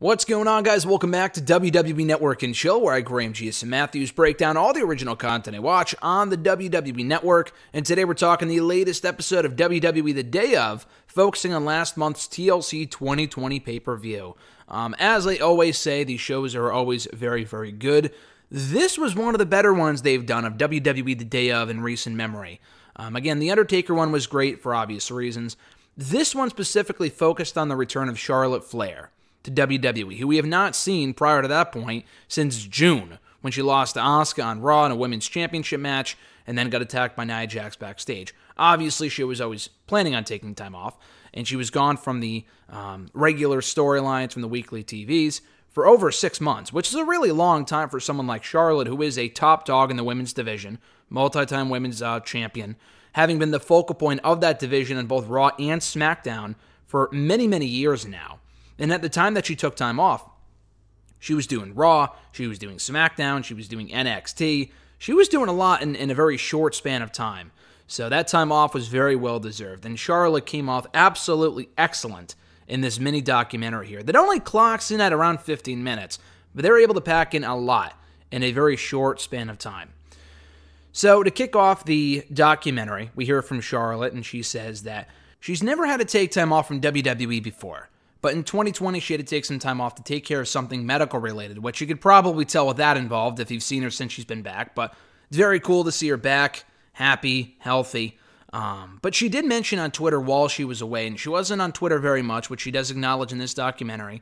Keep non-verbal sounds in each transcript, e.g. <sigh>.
What's going on, guys? Welcome back to WWE Network and Chill, where I, Graham Gius and Matthews, break down all the original content I watch on the WWE Network. And today we're talking the latest episode of WWE The Day of, focusing on last month's TLC 2020 pay per view. Um, as I always say, these shows are always very, very good. This was one of the better ones they've done of WWE The Day of in recent memory. Um, again, the Undertaker one was great for obvious reasons. This one specifically focused on the return of Charlotte Flair to WWE, who we have not seen prior to that point since June, when she lost to Asuka on Raw in a women's championship match and then got attacked by Nia Jax backstage. Obviously, she was always planning on taking time off, and she was gone from the um, regular storylines from the weekly TVs for over six months, which is a really long time for someone like Charlotte, who is a top dog in the women's division, multi time women's uh, champion, having been the focal point of that division on both Raw and SmackDown for many, many years now. And at the time that she took time off, she was doing Raw, she was doing SmackDown, she was doing NXT. She was doing a lot in, in a very short span of time. So that time off was very well deserved. And Charlotte came off absolutely excellent in this mini documentary here that only clocks in at around 15 minutes, but they were able to pack in a lot in a very short span of time. So, to kick off the documentary, we hear from Charlotte, and she says that she's never had to take time off from WWE before. But in 2020, she had to take some time off to take care of something medical related, which you could probably tell what that involved if you've seen her since she's been back. But it's very cool to see her back, happy, healthy. Um, but she did mention on Twitter while she was away, and she wasn't on Twitter very much, which she does acknowledge in this documentary,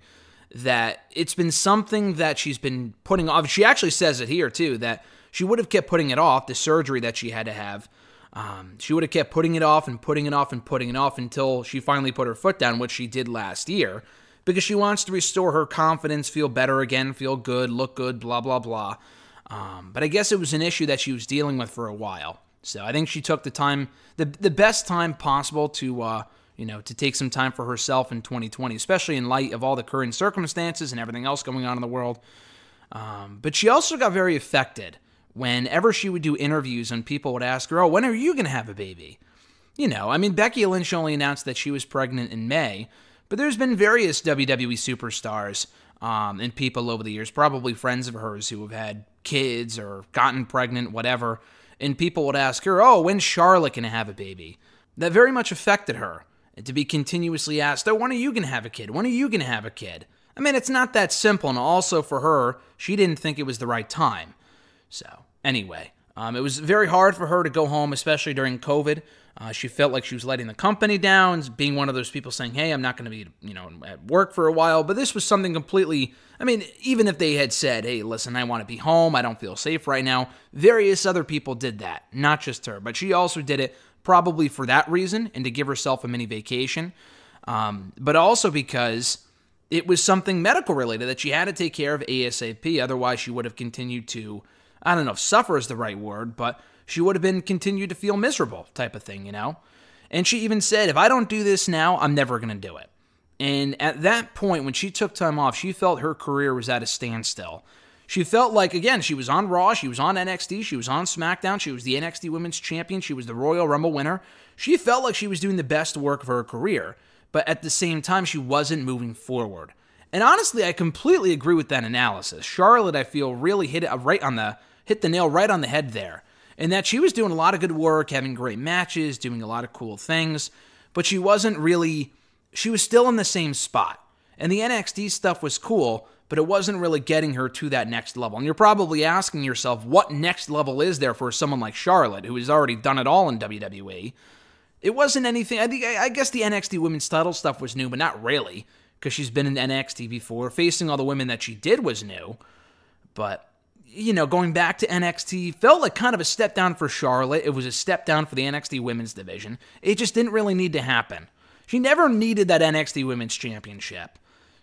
that it's been something that she's been putting off. She actually says it here, too, that she would have kept putting it off, the surgery that she had to have, um, she would have kept putting it off and putting it off and putting it off until she finally put her foot down, which she did last year, because she wants to restore her confidence, feel better again, feel good, look good, blah, blah, blah. Um, but I guess it was an issue that she was dealing with for a while. So I think she took the time, the, the best time possible to, uh, you know, to take some time for herself in 2020, especially in light of all the current circumstances and everything else going on in the world. Um, but she also got very affected whenever she would do interviews and people would ask her, Oh, when are you going to have a baby? You know, I mean, Becky Lynch only announced that she was pregnant in May, but there's been various WWE superstars um, and people over the years, probably friends of hers who have had kids or gotten pregnant, whatever. And people would ask her, Oh, when's Charlotte going to have a baby? That very much affected her. to be continuously asked, Oh, when are you going to have a kid? When are you going to have a kid? I mean, it's not that simple. And also for her, she didn't think it was the right time. So anyway. Um, it was very hard for her to go home, especially during COVID. Uh, she felt like she was letting the company down, being one of those people saying, "Hey, I'm not going to be, you know, at work for a while." But this was something completely. I mean, even if they had said, "Hey, listen, I want to be home. I don't feel safe right now," various other people did that, not just her, but she also did it probably for that reason and to give herself a mini vacation, um, but also because it was something medical related that she had to take care of ASAP. Otherwise, she would have continued to I don't know if suffer is the right word, but she would have been continued to feel miserable type of thing, you know? And she even said, if I don't do this now, I'm never going to do it. And at that point, when she took time off, she felt her career was at a standstill. She felt like, again, she was on Raw, she was on NXT, she was on SmackDown, she was the NXT Women's Champion, she was the Royal Rumble winner. She felt like she was doing the best work of her career, but at the same time, she wasn't moving forward. And honestly, I completely agree with that analysis. Charlotte, I feel, really hit it right on the hit the nail right on the head there. In that she was doing a lot of good work, having great matches, doing a lot of cool things, but she wasn't really, she was still in the same spot. And the NXT stuff was cool, but it wasn't really getting her to that next level. And you're probably asking yourself, what next level is there for someone like Charlotte, who has already done it all in WWE? It wasn't anything. I think I guess the NXT women's title stuff was new, but not really, because she's been in NXT before. Facing all the women that she did was new, but you know, going back to NXT felt like kind of a step down for Charlotte. It was a step down for the NXT women's division. It just didn't really need to happen. She never needed that NXT women's championship.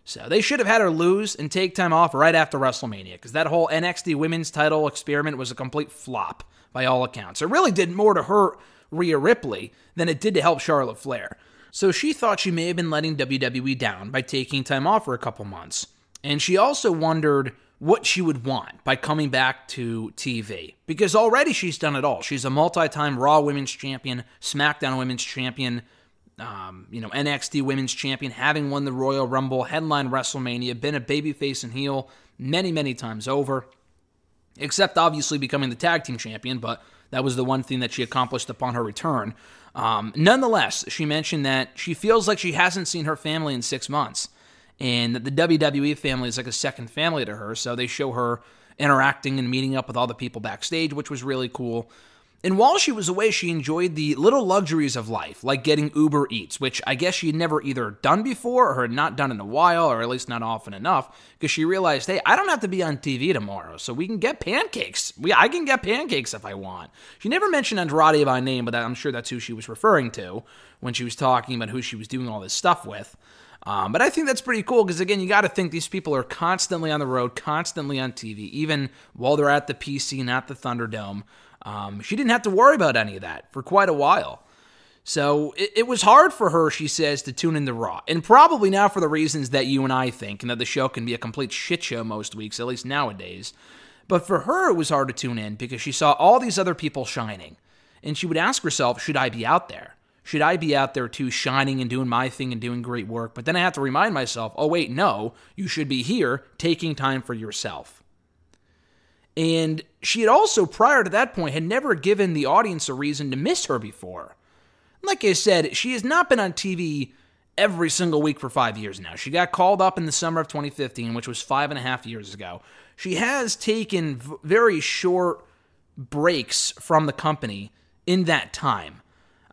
So they should have had her lose and take time off right after WrestleMania because that whole NXT women's title experiment was a complete flop by all accounts. It really did more to hurt Rhea Ripley than it did to help Charlotte Flair. So she thought she may have been letting WWE down by taking time off for a couple months. And she also wondered what she would want by coming back to TV because already she's done it all. She's a multi-time Raw Women's Champion, SmackDown Women's Champion, um, you know NXT Women's Champion, having won the Royal Rumble, headline WrestleMania, been a babyface and heel many many times over, except obviously becoming the Tag Team Champion, but that was the one thing that she accomplished upon her return. Um, nonetheless, she mentioned that she feels like she hasn't seen her family in six months and that the WWE family is like a second family to her. So they show her interacting and meeting up with all the people backstage, which was really cool. And while she was away, she enjoyed the little luxuries of life, like getting Uber Eats, which I guess she had never either done before or had not done in a while, or at least not often enough, because she realized, hey, I don't have to be on TV tomorrow, so we can get pancakes. We, I can get pancakes if I want. She never mentioned Andrade by name, but I'm sure that's who she was referring to when she was talking about who she was doing all this stuff with. Um, but I think that's pretty cool because, again, you got to think these people are constantly on the road, constantly on TV, even while they're at the PC, not the Thunderdome. Um, she didn't have to worry about any of that for quite a while. So it, it, was hard for her, she says, to tune into Raw. And probably now for the reasons that you and I think, and that the show can be a complete shit show most weeks, at least nowadays. But for her, it was hard to tune in because she saw all these other people shining. And she would ask herself, should I be out there? should I be out there too, shining and doing my thing and doing great work? But then I have to remind myself, oh, wait, no, you should be here taking time for yourself. And she had also, prior to that point, had never given the audience a reason to miss her before. Like I said, she has not been on TV every single week for five years now. She got called up in the summer of 2015, which was five and a half years ago. She has taken very short breaks from the company in that time.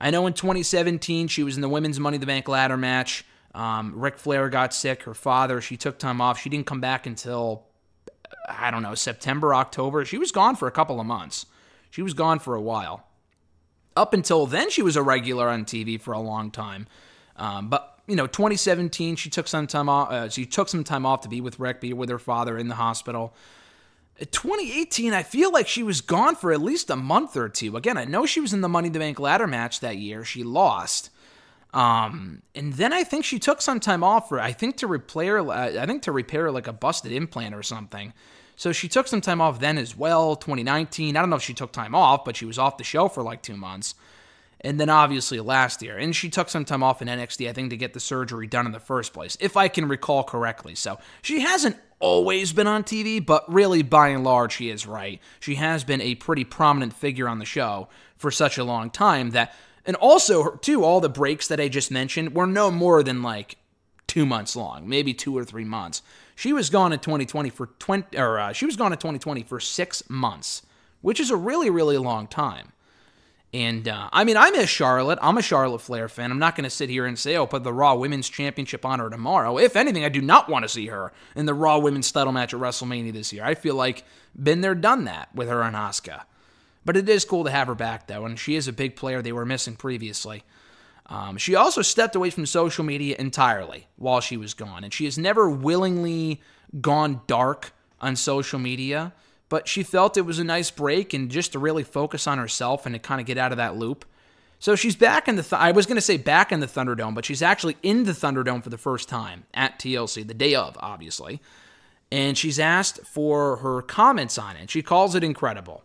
I know in 2017 she was in the women's Money the Bank ladder match. Um, Ric Flair got sick. Her father. She took time off. She didn't come back until I don't know September, October. She was gone for a couple of months. She was gone for a while. Up until then, she was a regular on TV for a long time. Um, but you know, 2017, she took some time off. Uh, she took some time off to be with Rick, be with her father in the hospital. 2018, I feel like she was gone for at least a month or two. Again, I know she was in the Money to Bank ladder match that year. She lost. Um, and then I think she took some time off for I think to repair uh, I think to repair like a busted implant or something. So she took some time off then as well, 2019. I don't know if she took time off, but she was off the show for like 2 months. And then obviously last year. And she took some time off in NXT I think to get the surgery done in the first place, if I can recall correctly. So she hasn't always been on TV, but really, by and large, she is right. She has been a pretty prominent figure on the show for such a long time that, and also, too, all the breaks that I just mentioned were no more than like two months long, maybe two or three months. She was gone in 2020 for 20, or uh, she was gone in 2020 for six months, which is a really, really long time. And uh, I mean, i miss Charlotte. I'm a Charlotte Flair fan. I'm not going to sit here and say, oh, put the Raw Women's Championship on her tomorrow. If anything, I do not want to see her in the Raw Women's title match at WrestleMania this year. I feel like been there, done that with her and Asuka. But it is cool to have her back, though, and she is a big player they were missing previously. Um, she also stepped away from social media entirely while she was gone, and she has never willingly gone dark on social media but she felt it was a nice break and just to really focus on herself and to kind of get out of that loop. So she's back in the, th- I was going to say back in the Thunderdome, but she's actually in the Thunderdome for the first time at TLC, the day of, obviously. And she's asked for her comments on it. She calls it incredible.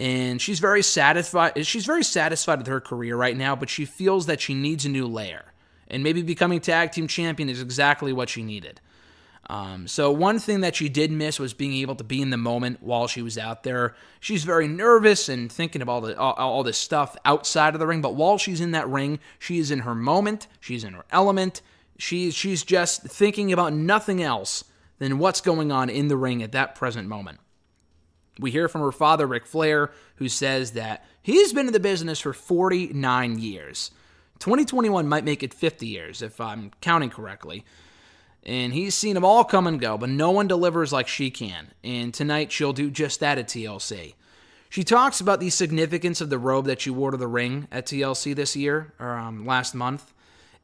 And she's very satisfied. She's very satisfied with her career right now, but she feels that she needs a new layer. And maybe becoming tag team champion is exactly what she needed. Um, so, one thing that she did miss was being able to be in the moment while she was out there. She's very nervous and thinking about all, the, all, all this stuff outside of the ring, but while she's in that ring, she is in her moment, she's in her element, she, she's just thinking about nothing else than what's going on in the ring at that present moment. We hear from her father, Ric Flair, who says that he's been in the business for 49 years. 2021 might make it 50 years, if I'm counting correctly. And he's seen them all come and go, but no one delivers like she can. And tonight she'll do just that at TLC. She talks about the significance of the robe that she wore to the ring at TLC this year, or um, last month,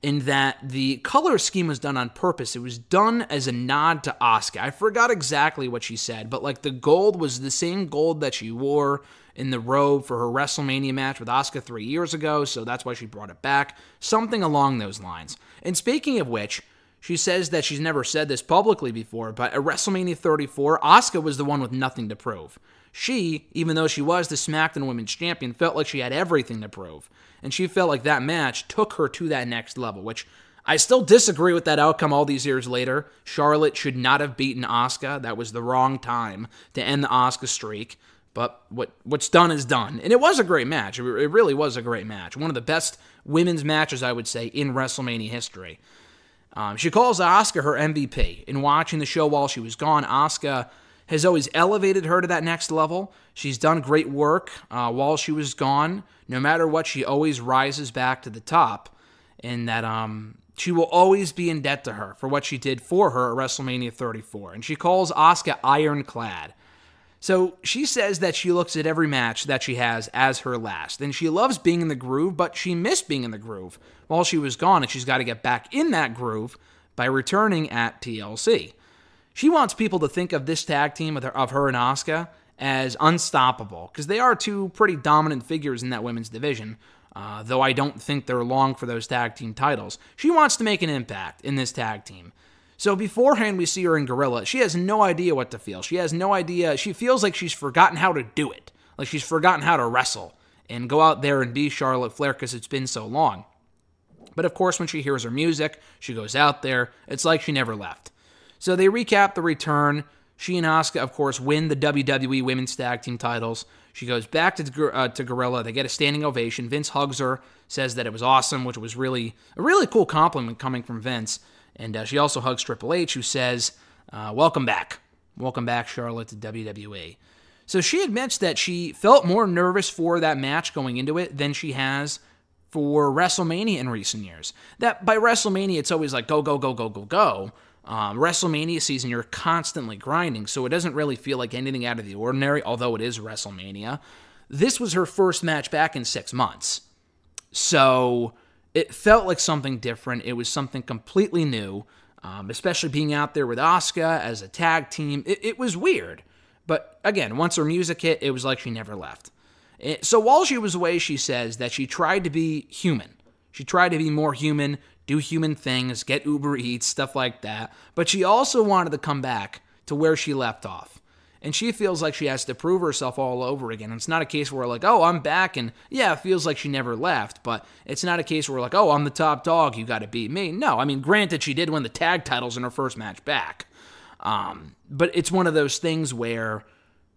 in that the color scheme was done on purpose. It was done as a nod to Asuka. I forgot exactly what she said, but like the gold was the same gold that she wore in the robe for her WrestleMania match with Asuka three years ago, so that's why she brought it back. Something along those lines. And speaking of which, she says that she's never said this publicly before, but at WrestleMania 34, Asuka was the one with nothing to prove. She, even though she was the SmackDown Women's Champion, felt like she had everything to prove. And she felt like that match took her to that next level, which I still disagree with that outcome all these years later. Charlotte should not have beaten Asuka. That was the wrong time to end the Asuka streak. But what what's done is done. And it was a great match. It really was a great match. One of the best women's matches, I would say, in WrestleMania history. Um, she calls Oscar her MVP. In watching the show while she was gone, Oscar has always elevated her to that next level. She's done great work uh, while she was gone. No matter what, she always rises back to the top, and that um, she will always be in debt to her for what she did for her at WrestleMania 34. And she calls Oscar ironclad. So she says that she looks at every match that she has as her last, and she loves being in the groove, but she missed being in the groove while she was gone, and she's got to get back in that groove by returning at TLC. She wants people to think of this tag team of her, of her and Asuka as unstoppable, because they are two pretty dominant figures in that women's division, uh, though I don't think they're long for those tag team titles. She wants to make an impact in this tag team. So beforehand, we see her in Gorilla. She has no idea what to feel. She has no idea. She feels like she's forgotten how to do it, like she's forgotten how to wrestle and go out there and be Charlotte Flair because it's been so long. But of course, when she hears her music, she goes out there. It's like she never left. So they recap the return. She and Asuka, of course, win the WWE Women's Tag Team titles. She goes back to uh, to Gorilla. They get a standing ovation. Vince hugs her, says that it was awesome, which was really a really cool compliment coming from Vince. And uh, she also hugs Triple H, who says, uh, Welcome back. Welcome back, Charlotte, to WWE. So she admits that she felt more nervous for that match going into it than she has for WrestleMania in recent years. That by WrestleMania, it's always like go, go, go, go, go, go. Um, WrestleMania season, you're constantly grinding, so it doesn't really feel like anything out of the ordinary, although it is WrestleMania. This was her first match back in six months. So it felt like something different. It was something completely new, um, especially being out there with Oscar as a tag team. It, it, was weird. But again, once her music hit, it was like she never left. It, eh, so while she was away, she says that she tried to be human. She tried to be more human, do human things, get Uber Eats, stuff like that. But she also wanted to come back to where she left off and she feels like she has to prove herself all over again. It's not a case where like, oh, I'm back, and yeah, it feels like she never left, but it's not a case where like, oh, I'm the top dog, you got to beat me. No, I mean, granted, she did win the tag titles in her first match back, um, but it's one of those things where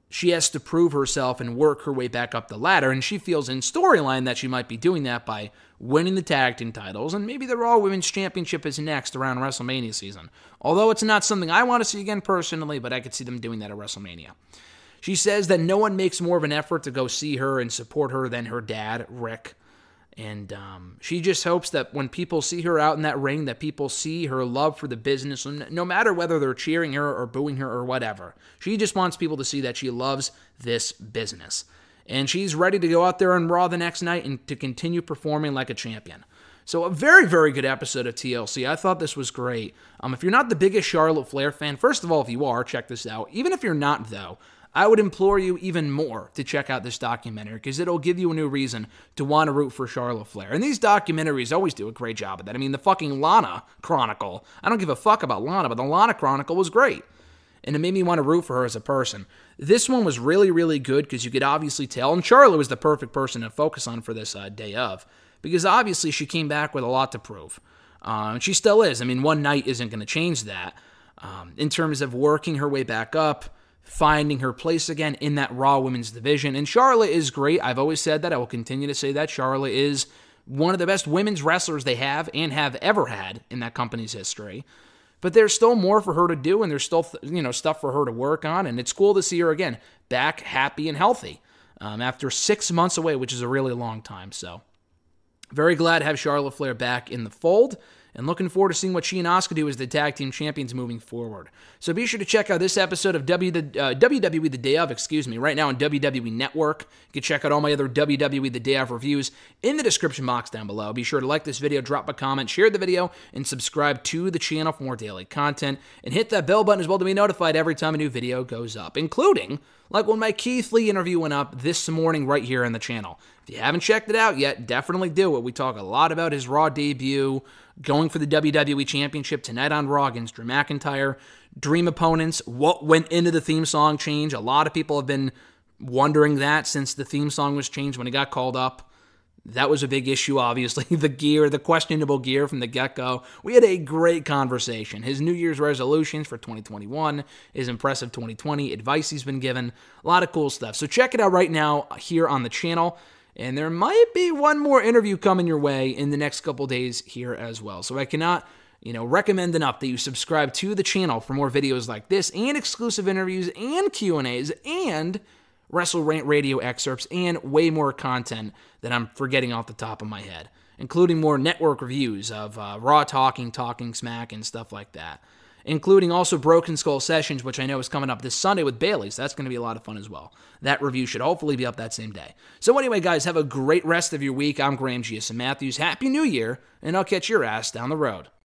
she has to prove herself and work her way back up the ladder, and she feels in storyline that she might be doing that by winning the tag team titles, and maybe the Raw Women's Championship is next around WrestleMania season. Although it's not something I want to see again personally, but I could see them doing that at WrestleMania. She says that no one makes more of an effort to go see her and support her than her dad, Rick. And um, she just hopes that when people see her out in that ring, that people see her love for the business, no matter whether they're cheering her or booing her or whatever. She just wants people to see that she loves this business and she's ready to go out there on Raw the next night and to continue performing like a champion. So, a very, very good episode of TLC. I thought this was great. Um, if you're not the biggest Charlotte Flair fan, first of all, if you are, check this out. Even if you're not, though, I would implore you even more to check out this documentary because it'll give you a new reason to want to root for Charlotte Flair. And these documentaries always do a great job of that. I mean, the fucking Lana Chronicle. I don't give a fuck about Lana, but the Lana Chronicle was great and it made me want to root for her as a person. This one was really, really good because you could obviously tell, and Charlotte was the perfect person to focus on for this uh, day of, because obviously she came back with a lot to prove. Um, she still is. I mean, one night isn't going to change that um, in terms of working her way back up, finding her place again in that Raw Women's Division. And Charlotte is great. I've always said that. I will continue to say that. Charlotte is one of the best women's wrestlers they have and have ever had in that company's history. But there's still more for her to do, and there's still you know stuff for her to work on. And it's cool to see her again back, happy and healthy um, after six months away, which is a really long time. So very glad to have Charlotte Flair back in the fold and looking forward to seeing what she and Oscar do as the tag team champions moving forward. So be sure to check out this episode of w the, uh, WWE The Day Of, excuse me, right now on WWE Network. You can check out all my other WWE The Day Of reviews in the description box down below. Be sure to like this video, drop a comment, share the video, and subscribe to the channel for more daily content. And hit that bell button as well to be notified every time a new video goes up, including like when my Keith Lee interview went up this morning right here on the channel. If you haven't checked it out yet, definitely do it. We talk a lot about his Raw debut, going for the WWE Championship tonight on Raw against Drew McIntyre. Dream opponents, what went into the theme song change? A lot of people have been wondering that since the theme song was changed when it got called up. That was a big issue, obviously. <laughs> The gear, the questionable gear from the get go. We had a great conversation. His New Year's resolutions for 2021, his impressive 2020, advice he's been given, a lot of cool stuff. So check it out right now here on the channel. And there might be one more interview coming your way in the next couple days here as well. So I cannot, you know, recommend enough that you subscribe to the channel for more videos like this and exclusive interviews and Q&As and Wrestle Rant Radio excerpts and way more content that I'm forgetting off the top of my head, including more network reviews of uh, Raw Talking, Talking Smack, and stuff like that including also Broken Skull Sessions, which I know is coming up this Sunday with Bailey. So that's going to be a lot of fun as well. That review should hopefully be up that same day. So, anyway, guys, have a great rest of your week. I'm Graham Gius Matthews. Happy New Year, and I'll catch your ass down the road.